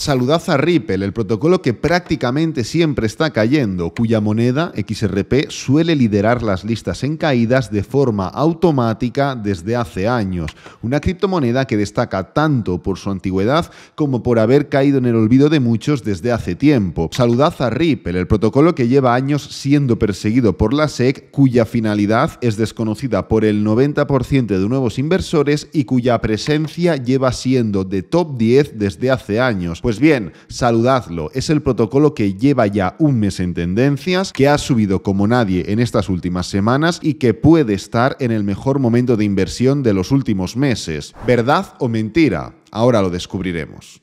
saludad a Ripple, el protocolo que prácticamente siempre está cayendo, cuya moneda XRP suele liderar las listas en caídas de forma automática desde hace años. Una criptomoneda que destaca tanto por su antigüedad como por haber caído en el olvido de muchos desde hace tiempo. Saludad a Ripple, el protocolo que lleva años siendo perseguido por la SEC, cuya finalidad es desconocida por el 90% de nuevos inversores y cuya presencia lleva siendo de top 10 desde hace años pues bien, saludadlo. Es el protocolo que lleva ya un mes en tendencias, que ha subido como nadie en estas últimas semanas y que puede estar en el mejor momento de inversión de los últimos meses. ¿Verdad o mentira? Ahora lo descubriremos.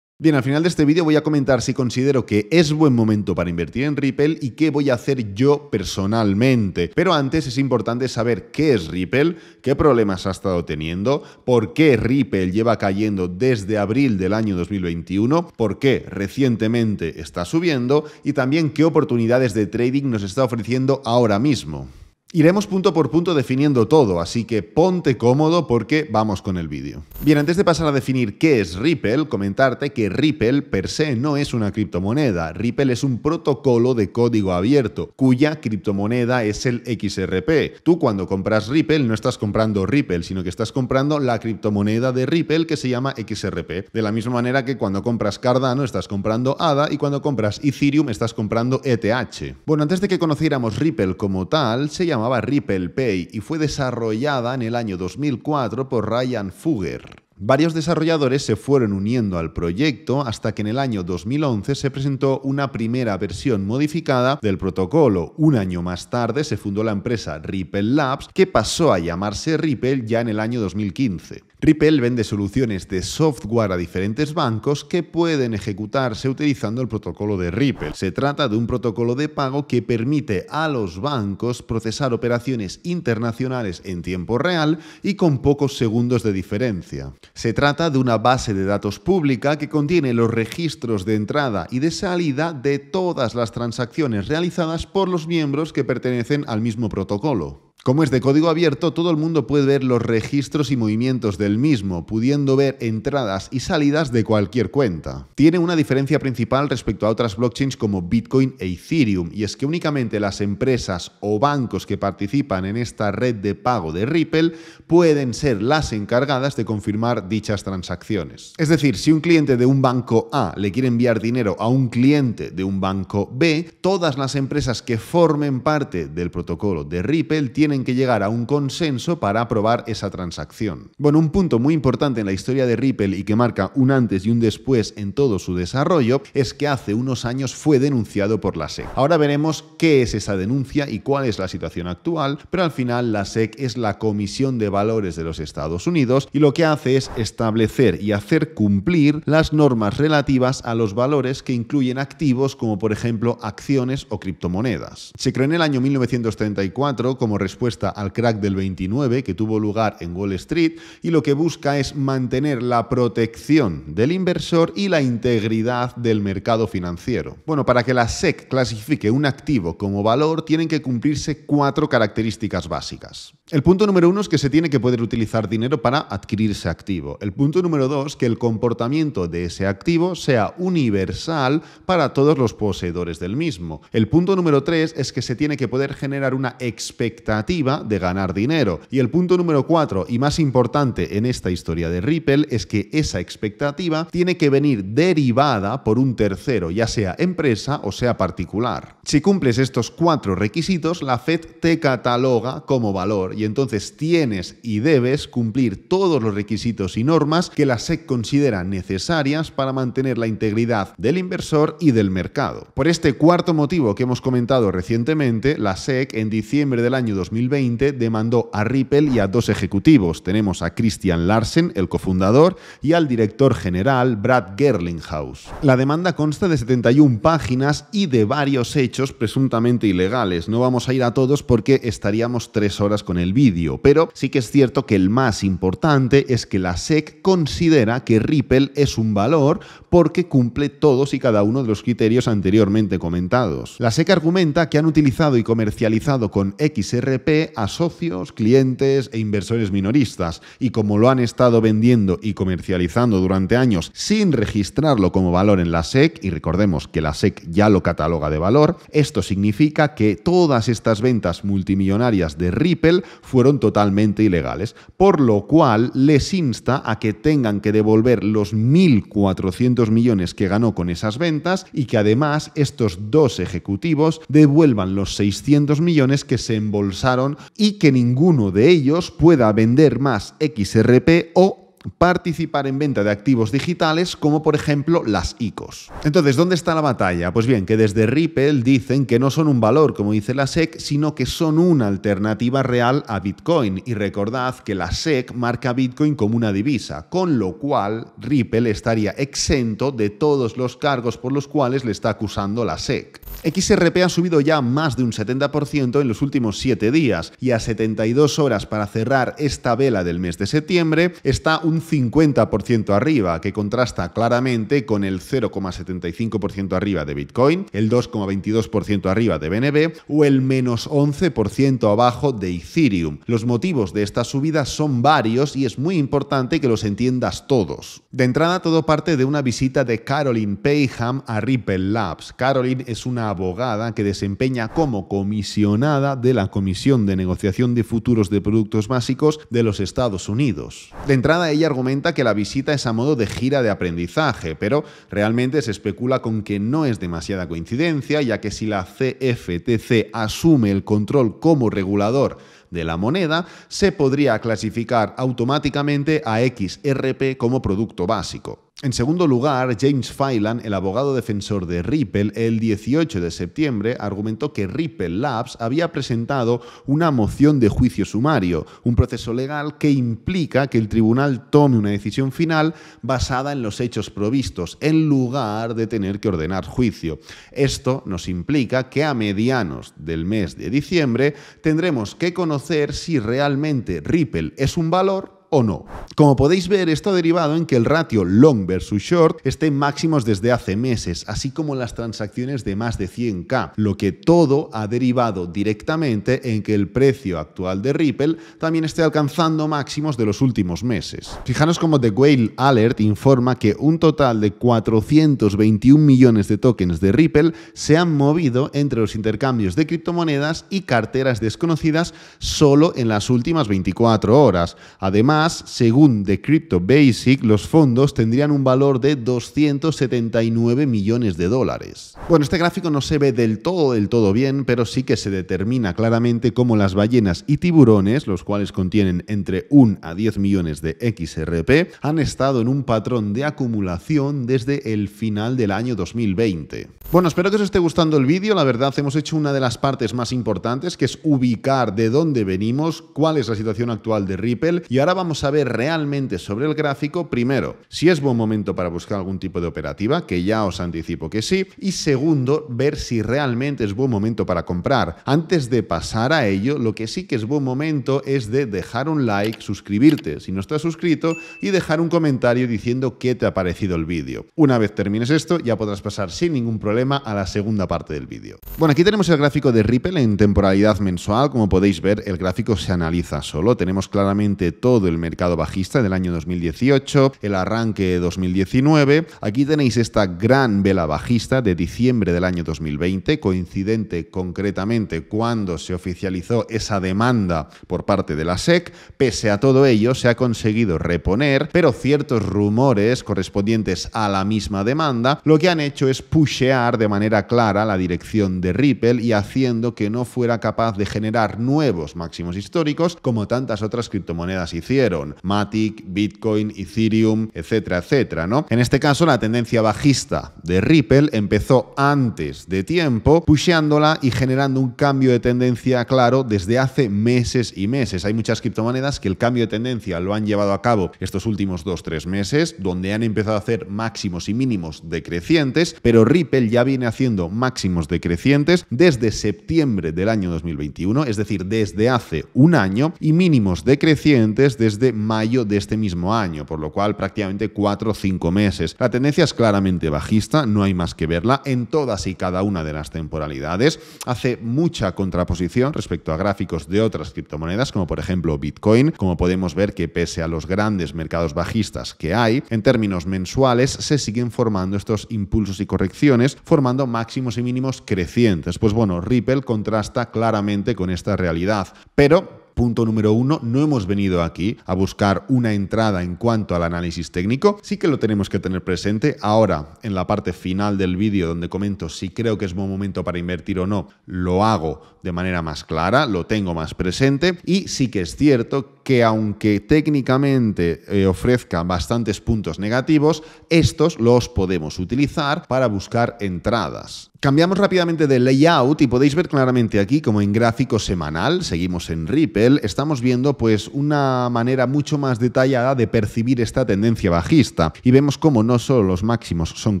Bien, al final de este vídeo voy a comentar si considero que es buen momento para invertir en Ripple y qué voy a hacer yo personalmente. Pero antes es importante saber qué es Ripple, qué problemas ha estado teniendo, por qué Ripple lleva cayendo desde abril del año 2021, por qué recientemente está subiendo y también qué oportunidades de trading nos está ofreciendo ahora mismo. Iremos punto por punto definiendo todo, así que ponte cómodo porque vamos con el vídeo. Bien, antes de pasar a definir qué es Ripple, comentarte que Ripple per se no es una criptomoneda. Ripple es un protocolo de código abierto, cuya criptomoneda es el XRP. Tú cuando compras Ripple no estás comprando Ripple, sino que estás comprando la criptomoneda de Ripple que se llama XRP. De la misma manera que cuando compras Cardano estás comprando ADA y cuando compras Ethereum estás comprando ETH. Bueno, antes de que conociéramos Ripple como tal, se llama llamaba Ripple Pay y fue desarrollada en el año 2004 por Ryan Fugger. Varios desarrolladores se fueron uniendo al proyecto hasta que en el año 2011 se presentó una primera versión modificada del protocolo. Un año más tarde se fundó la empresa Ripple Labs, que pasó a llamarse Ripple ya en el año 2015. Ripple vende soluciones de software a diferentes bancos que pueden ejecutarse utilizando el protocolo de Ripple. Se trata de un protocolo de pago que permite a los bancos procesar operaciones internacionales en tiempo real y con pocos segundos de diferencia. Se trata de una base de datos pública que contiene los registros de entrada y de salida de todas las transacciones realizadas por los miembros que pertenecen al mismo protocolo. Como es de código abierto, todo el mundo puede ver los registros y movimientos del mismo, pudiendo ver entradas y salidas de cualquier cuenta. Tiene una diferencia principal respecto a otras blockchains como Bitcoin e Ethereum, y es que únicamente las empresas o bancos que participan en esta red de pago de Ripple pueden ser las encargadas de confirmar dichas transacciones. Es decir, si un cliente de un banco A le quiere enviar dinero a un cliente de un banco B, todas las empresas que formen parte del protocolo de Ripple tienen que llegar a un consenso para aprobar esa transacción. Bueno, un punto muy importante en la historia de Ripple y que marca un antes y un después en todo su desarrollo es que hace unos años fue denunciado por la SEC. Ahora veremos qué es esa denuncia y cuál es la situación actual, pero al final la SEC es la Comisión de Valores de los Estados Unidos y lo que hace es establecer y hacer cumplir las normas relativas a los valores que incluyen activos como por ejemplo acciones o criptomonedas. Se creó en el año 1934 como respuesta al crack del 29 que tuvo lugar en Wall Street y lo que busca es mantener la protección del inversor y la integridad del mercado financiero. Bueno, para que la SEC clasifique un activo como valor tienen que cumplirse cuatro características básicas. El punto número uno es que se tiene que poder utilizar dinero para adquirir ese activo. El punto número dos, que el comportamiento de ese activo sea universal para todos los poseedores del mismo. El punto número tres es que se tiene que poder generar una expectativa de ganar dinero. Y el punto número cuatro y más importante en esta historia de Ripple es que esa expectativa tiene que venir derivada por un tercero, ya sea empresa o sea particular. Si cumples estos cuatro requisitos, la Fed te cataloga como valor y entonces tienes y debes cumplir todos los requisitos y normas que la SEC considera necesarias para mantener la integridad del inversor y del mercado. Por este cuarto motivo que hemos comentado recientemente, la SEC en diciembre del año 2020 demandó a Ripple y a dos ejecutivos. Tenemos a Christian Larsen, el cofundador, y al director general Brad Gerlinghaus. La demanda consta de 71 páginas y de varios hechos presuntamente ilegales. No vamos a ir a todos porque estaríamos tres horas con el vídeo, pero sí que es cierto que el más importante es que la SEC considera que Ripple es un valor porque cumple todos y cada uno de los criterios anteriormente comentados. La SEC argumenta que han utilizado y comercializado con XRP a socios, clientes e inversores minoristas, y como lo han estado vendiendo y comercializando durante años sin registrarlo como valor en la SEC, y recordemos que la SEC ya lo cataloga de valor, esto significa que todas estas ventas multimillonarias de Ripple fueron totalmente ilegales, por lo cual les insta a que tengan que devolver los 1.400 millones que ganó con esas ventas y que además estos dos ejecutivos devuelvan los 600 millones que se embolsaron y que ninguno de ellos pueda vender más XRP o participar en venta de activos digitales como por ejemplo las ICOs. Entonces, ¿dónde está la batalla? Pues bien, que desde Ripple dicen que no son un valor, como dice la SEC, sino que son una alternativa real a Bitcoin. Y recordad que la SEC marca Bitcoin como una divisa, con lo cual Ripple estaría exento de todos los cargos por los cuales le está acusando la SEC. XRP ha subido ya más de un 70% en los últimos 7 días y a 72 horas para cerrar esta vela del mes de septiembre está un 50% arriba, que contrasta claramente con el 0,75% arriba de Bitcoin, el 2,22% arriba de BNB o el menos 11% abajo de Ethereum. Los motivos de esta subida son varios y es muy importante que los entiendas todos. De entrada, todo parte de una visita de Caroline Payham a Ripple Labs. Caroline es una abogada que desempeña como comisionada de la Comisión de Negociación de Futuros de Productos Básicos de los Estados Unidos. De entrada, ella argumenta que la visita es a modo de gira de aprendizaje, pero realmente se especula con que no es demasiada coincidencia, ya que si la CFTC asume el control como regulador de la moneda, se podría clasificar automáticamente a XRP como producto básico. En segundo lugar, James Filan, el abogado defensor de Ripple, el 18 de septiembre argumentó que Ripple Labs había presentado una moción de juicio sumario, un proceso legal que implica que el tribunal tome una decisión final basada en los hechos provistos, en lugar de tener que ordenar juicio. Esto nos implica que a medianos del mes de diciembre tendremos que conocer si realmente Ripple es un valor no. Como podéis ver, esto ha derivado en que el ratio long versus short esté en máximos desde hace meses, así como las transacciones de más de 100k, lo que todo ha derivado directamente en que el precio actual de Ripple también esté alcanzando máximos de los últimos meses. Fijaros como The Whale Alert informa que un total de 421 millones de tokens de Ripple se han movido entre los intercambios de criptomonedas y carteras desconocidas solo en las últimas 24 horas. Además, según The Crypto Basic, los fondos tendrían un valor de 279 millones de dólares. Bueno, este gráfico no se ve del todo, del todo bien, pero sí que se determina claramente cómo las ballenas y tiburones, los cuales contienen entre 1 a 10 millones de XRP, han estado en un patrón de acumulación desde el final del año 2020. Bueno, espero que os esté gustando el vídeo. La verdad, hemos hecho una de las partes más importantes, que es ubicar de dónde venimos, cuál es la situación actual de Ripple, y ahora vamos a ver realmente sobre el gráfico, primero, si es buen momento para buscar algún tipo de operativa, que ya os anticipo que sí, y segundo, ver si realmente es buen momento para comprar. Antes de pasar a ello, lo que sí que es buen momento es de dejar un like, suscribirte si no estás suscrito y dejar un comentario diciendo qué te ha parecido el vídeo. Una vez termines esto, ya podrás pasar sin ningún problema a la segunda parte del vídeo. Bueno, aquí tenemos el gráfico de Ripple en temporalidad mensual. Como podéis ver, el gráfico se analiza solo. Tenemos claramente todo el mercado bajista del año 2018, el arranque 2019. Aquí tenéis esta gran vela bajista de diciembre del año 2020, coincidente concretamente cuando se oficializó esa demanda por parte de la SEC. Pese a todo ello, se ha conseguido reponer, pero ciertos rumores correspondientes a la misma demanda lo que han hecho es pushear de manera clara la dirección de Ripple y haciendo que no fuera capaz de generar nuevos máximos históricos como tantas otras criptomonedas hicieron Matic, Bitcoin, Ethereum, etcétera, etcétera, ¿no? En este caso, la tendencia bajista de Ripple empezó antes de tiempo, pusheándola y generando un cambio de tendencia claro desde hace meses y meses. Hay muchas criptomonedas que el cambio de tendencia lo han llevado a cabo estos últimos dos, tres meses, donde han empezado a hacer máximos y mínimos decrecientes, pero Ripple ya viene haciendo máximos decrecientes desde septiembre del año 2021, es decir, desde hace un año, y mínimos decrecientes desde de mayo de este mismo año, por lo cual prácticamente 4 o 5 meses. La tendencia es claramente bajista, no hay más que verla en todas y cada una de las temporalidades. Hace mucha contraposición respecto a gráficos de otras criptomonedas, como por ejemplo Bitcoin, como podemos ver que pese a los grandes mercados bajistas que hay, en términos mensuales se siguen formando estos impulsos y correcciones, formando máximos y mínimos crecientes. Pues bueno, Ripple contrasta claramente con esta realidad, pero Punto número uno, no hemos venido aquí a buscar una entrada en cuanto al análisis técnico, sí que lo tenemos que tener presente. Ahora, en la parte final del vídeo donde comento si creo que es buen momento para invertir o no, lo hago de manera más clara, lo tengo más presente y sí que es cierto que aunque técnicamente eh, ofrezca bastantes puntos negativos, estos los podemos utilizar para buscar entradas. Cambiamos rápidamente de layout y podéis ver claramente aquí como en gráfico semanal, seguimos en Ripple, estamos viendo pues una manera mucho más detallada de percibir esta tendencia bajista y vemos como no solo los máximos son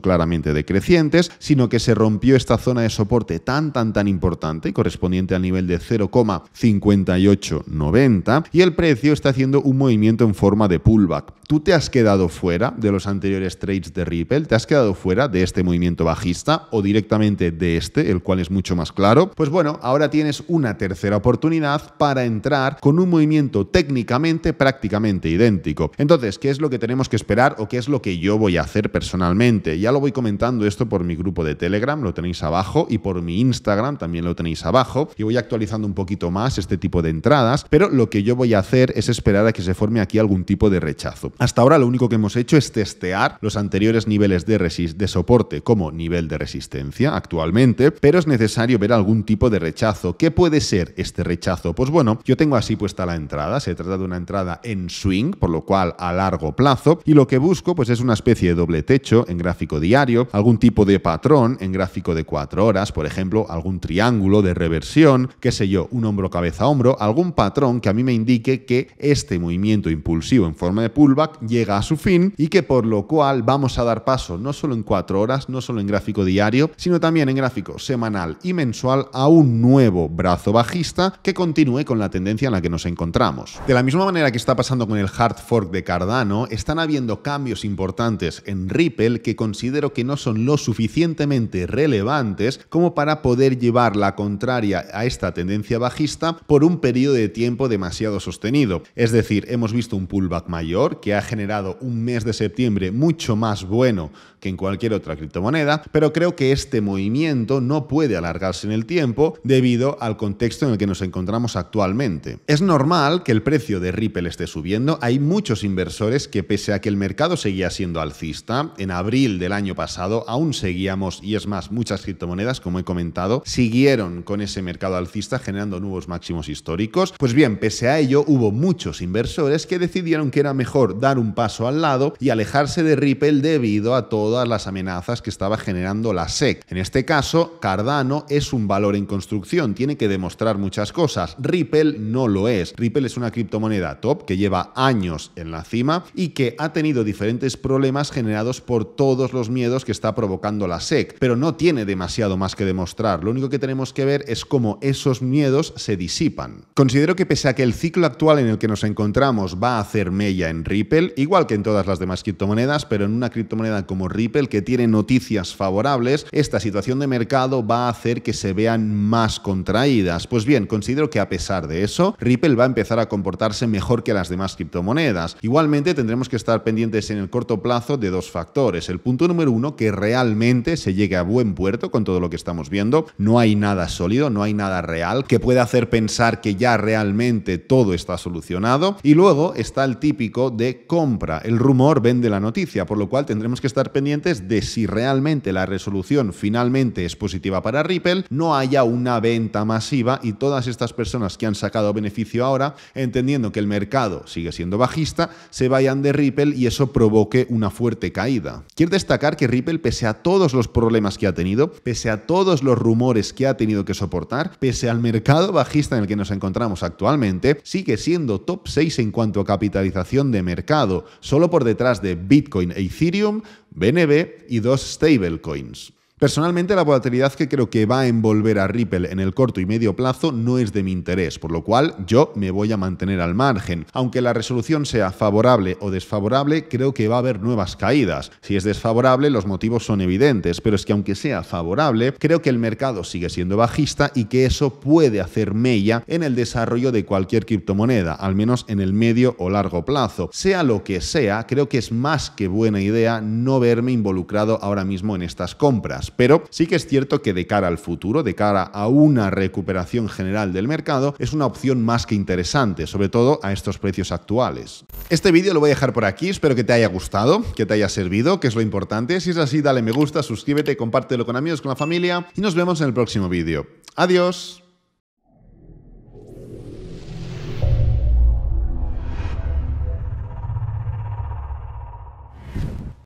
claramente decrecientes, sino que se rompió esta zona de soporte tan tan tan importante correspondiente al nivel de 0,5890 y el precio está haciendo un movimiento en forma de pullback. ¿Tú te has quedado fuera de los anteriores trades de Ripple? ¿Te has quedado fuera de este movimiento bajista o directamente de este, el cual es mucho más claro, pues bueno, ahora tienes una tercera oportunidad para entrar con un movimiento técnicamente prácticamente idéntico. Entonces, ¿qué es lo que tenemos que esperar o qué es lo que yo voy a hacer personalmente? Ya lo voy comentando esto por mi grupo de Telegram, lo tenéis abajo, y por mi Instagram también lo tenéis abajo, y voy actualizando un poquito más este tipo de entradas, pero lo que yo voy a hacer es esperar a que se forme aquí algún tipo de rechazo. Hasta ahora lo único que hemos hecho es testear los anteriores niveles de, de soporte como nivel de resistencia, actualmente, pero es necesario ver algún tipo de rechazo. ¿Qué puede ser este rechazo? Pues bueno, yo tengo así puesta la entrada, se trata de una entrada en swing, por lo cual a largo plazo, y lo que busco pues es una especie de doble techo en gráfico diario, algún tipo de patrón en gráfico de cuatro horas, por ejemplo, algún triángulo de reversión, qué sé yo, un hombro cabeza a hombro, algún patrón que a mí me indique que este movimiento impulsivo en forma de pullback llega a su fin y que por lo cual vamos a dar paso no solo en cuatro horas, no solo en gráfico diario, sino también en gráfico semanal y mensual a un nuevo brazo bajista que continúe con la tendencia en la que nos encontramos. De la misma manera que está pasando con el hard fork de Cardano, están habiendo cambios importantes en Ripple que considero que no son lo suficientemente relevantes como para poder llevar la contraria a esta tendencia bajista por un periodo de tiempo demasiado sostenido. Es decir, hemos visto un pullback mayor que ha generado un mes de septiembre mucho más bueno que en cualquier otra criptomoneda, pero creo que este movimiento no puede alargarse en el tiempo debido al contexto en el que nos encontramos actualmente. Es normal que el precio de Ripple esté subiendo, hay muchos inversores que pese a que el mercado seguía siendo alcista, en abril del año pasado aún seguíamos, y es más, muchas criptomonedas, como he comentado, siguieron con ese mercado alcista generando nuevos máximos históricos. Pues bien, pese a ello, hubo muchos inversores que decidieron que era mejor dar un paso al lado y alejarse de Ripple debido a todas las amenazas que estaba generando la SEC este caso, Cardano es un valor en construcción, tiene que demostrar muchas cosas. Ripple no lo es. Ripple es una criptomoneda top que lleva años en la cima y que ha tenido diferentes problemas generados por todos los miedos que está provocando la SEC, pero no tiene demasiado más que demostrar. Lo único que tenemos que ver es cómo esos miedos se disipan. Considero que pese a que el ciclo actual en el que nos encontramos va a hacer mella en Ripple, igual que en todas las demás criptomonedas, pero en una criptomoneda como Ripple que tiene noticias favorables, esta situación de mercado va a hacer que se vean más contraídas. Pues bien, considero que a pesar de eso, Ripple va a empezar a comportarse mejor que las demás criptomonedas. Igualmente tendremos que estar pendientes en el corto plazo de dos factores. El punto número uno, que realmente se llegue a buen puerto con todo lo que estamos viendo. No hay nada sólido, no hay nada real que pueda hacer pensar que ya realmente todo está solucionado. Y luego está el típico de compra. El rumor vende la noticia, por lo cual tendremos que estar pendientes de si realmente la resolución final es positiva para Ripple, no haya una venta masiva y todas estas personas que han sacado beneficio ahora, entendiendo que el mercado sigue siendo bajista, se vayan de Ripple y eso provoque una fuerte caída. Quiero destacar que Ripple, pese a todos los problemas que ha tenido, pese a todos los rumores que ha tenido que soportar, pese al mercado bajista en el que nos encontramos actualmente, sigue siendo top 6 en cuanto a capitalización de mercado, solo por detrás de Bitcoin e Ethereum, BNB y dos stablecoins. Personalmente, la volatilidad que creo que va a envolver a Ripple en el corto y medio plazo no es de mi interés, por lo cual yo me voy a mantener al margen. Aunque la resolución sea favorable o desfavorable, creo que va a haber nuevas caídas. Si es desfavorable, los motivos son evidentes, pero es que aunque sea favorable, creo que el mercado sigue siendo bajista y que eso puede hacer mella en el desarrollo de cualquier criptomoneda, al menos en el medio o largo plazo. Sea lo que sea, creo que es más que buena idea no verme involucrado ahora mismo en estas compras pero sí que es cierto que de cara al futuro, de cara a una recuperación general del mercado, es una opción más que interesante, sobre todo a estos precios actuales. Este vídeo lo voy a dejar por aquí, espero que te haya gustado, que te haya servido, que es lo importante. Si es así, dale me gusta, suscríbete, compártelo con amigos, con la familia y nos vemos en el próximo vídeo. Adiós.